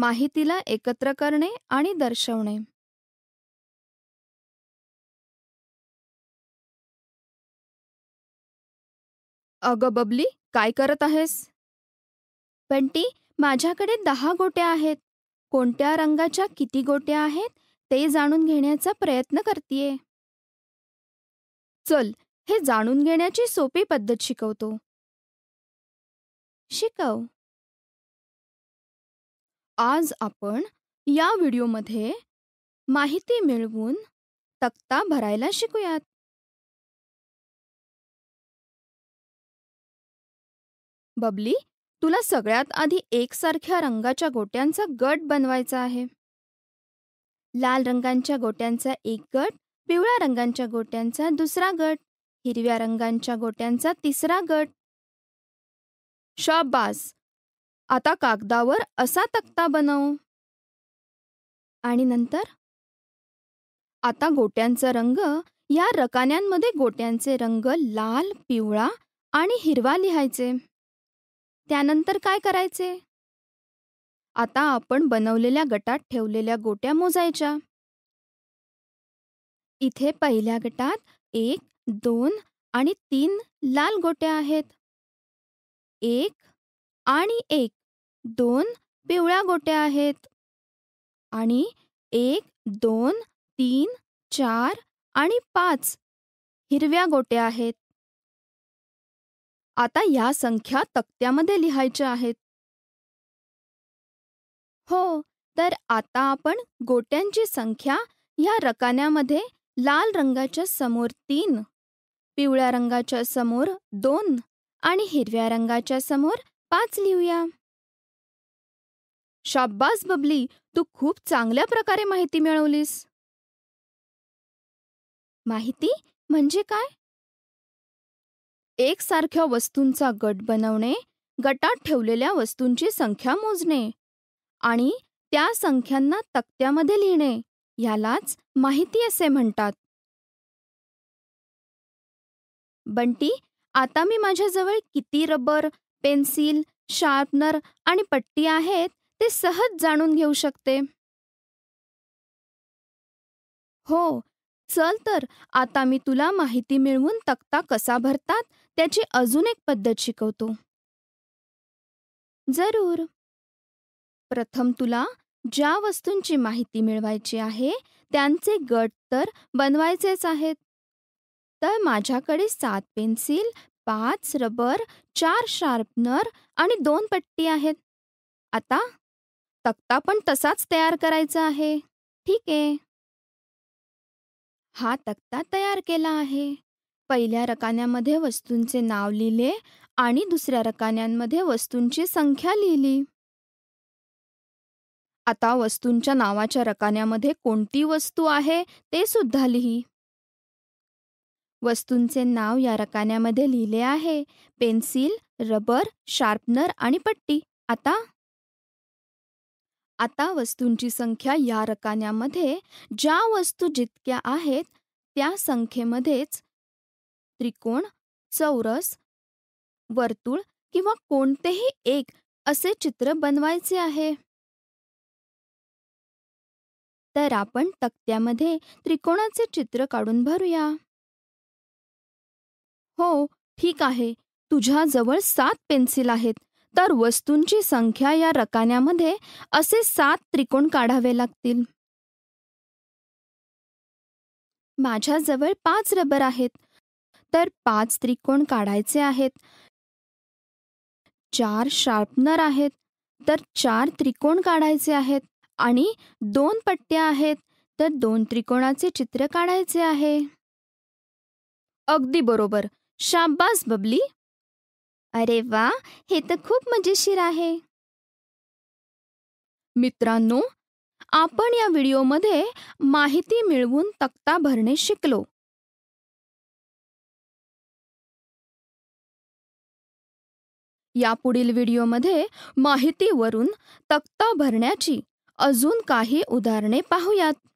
माहितीला एकत्र करणे आणि दर्शवणे अगं बबली काय करत आहेस पंटी माझ्याकडे दहा गोट्या आहेत कोणत्या रंगाच्या किती गोट्या आहेत ते जाणून घेण्याचा प्रयत्न करतीये चल हे जाणून घेण्याची सोपी पद्धत शिकवतो शिकव आज आपण या व्हिडिओमध्ये माहिती मिळवून तक्ता भरायला शिकूयात बबली तुला सगळ्यात आधी एकसारख्या रंगाच्या गोट्यांचा गट बनवायचा आहे लाल रंगांच्या गोट्यांचा एक गट पिवळ्या रंगांच्या गोट्यांचा दुसरा गट हिरव्या रंगांच्या गोट्यांचा तिसरा गट शाबास आता कागदावर असा तक्ता बनव आणि नंतर आता गोट्यांचा रंग या रकान्यांमध्ये गोट्यांचे रंग लाल पिवळा आणि हिरवा लिहायचे त्यानंतर काय करायचे आता आपण बनवलेल्या गटात ठेवलेल्या गोट्या मोजायच्या इथे पहिल्या गटात एक दोन आणि तीन लाल गोट्या आहेत एक आणि एक दोन पिवळ्या गोट्या आहेत आणि एक दोन तीन चार आणि पाच हिरव्या गोट्या आहेत आता या संख्या तक्त्यामध्ये लिहायच्या आहेत हो तर आता आपण गोट्यांची संख्या या रकान्यामध्ये लाल रंगाच्या समोर तीन पिवळ्या रंगाच्या समोर दोन आणि हिरव्या रंगाच्या समोर पाच लिहूया शाब्बास बबली तू खूप चांगल्या प्रकारे माहिती मिळवलीस माहिती म्हणजे काय एकसारख्या वस्तूंचा गट बनवणे गटात ठेवलेल्या वस्तूंची संख्या मोजणे आणि त्या संख्यांना तक्त्यामध्ये लिहिणे यालाच माहिती असे म्हणतात बंटी आता मी माझ्याजवळ किती रबर पेन्सिल शार्पनर आणि पट्टी आहेत ते सहज जाणून घेऊ शकते हो चल तर आता मी तुला माहिती मिळवून तक्ता कसा भरतात त्याची अजून एक पद्धत शिकवतो जरूर प्रथम तुला ज्या वस्तूंची माहिती मिळवायची आहे त्यांचे गट तर बनवायचेच आहेत तर माझ्याकडे सात पेन्सिल पाच रबर चार शार्पनर आणि दोन पट्टी आहेत आता तक्ता पण तसाच तयार करायचा आहे ठीक आहे हा तक्ता तयार केला आहे पहिल्या रकान्यामध्ये वस्तूंचे नाव लिहिले आणि दुसऱ्या रकान्यांमध्ये वस्तूंची संख्या लिहिली आता वस्तूंच्या नावाच्या रकान्यामध्ये कोणती वस्तू आहे ते सुद्धा लिही वस्तूंचे नाव या रकान्यामध्ये लिहिले आहे पेन्सिल रबर शार्पनर आणि पट्टी आता आता वस्तूंची संख्या या रकान्यामध्ये ज्या वस्तू जितक्या आहेत त्या संख्येमध्येच त्रिकोण चौरस वर्तुळ किंवा कोणतेही एक असे चित्र बनवायचे आहे तर आपण तक्त्यामध्ये त्रिकोणाचे चित्र काढून भरूया हो ठीक आहे तुझ्याजवळ सात पेन्सिल आहेत तर वस्तूंची संख्या या रकान्यामध्ये असे सात त्रिकोण काढावे लागतील माझ्याजवळ पाच रबर आहेत तर पाच त्रिकोण काढायचे आहेत चार शार्पनर आहेत तर चार त्रिकोण काढायचे आहेत आणि दोन पट्ट्या आहेत तर दोन त्रिकोणाचे चित्र काढायचे आहे अगदी बरोबर शाब्बास बबली अरे वा हे तर खूप मजेशीर आहे मित्रांनो आपण या व्हिडिओमध्ये माहिती मिळवून तक्ता भरणे शिकलो या पुढील व्हिडिओमध्ये माहितीवरून तक्ता भरण्याची अजून काही उदाहरणे पाहूयात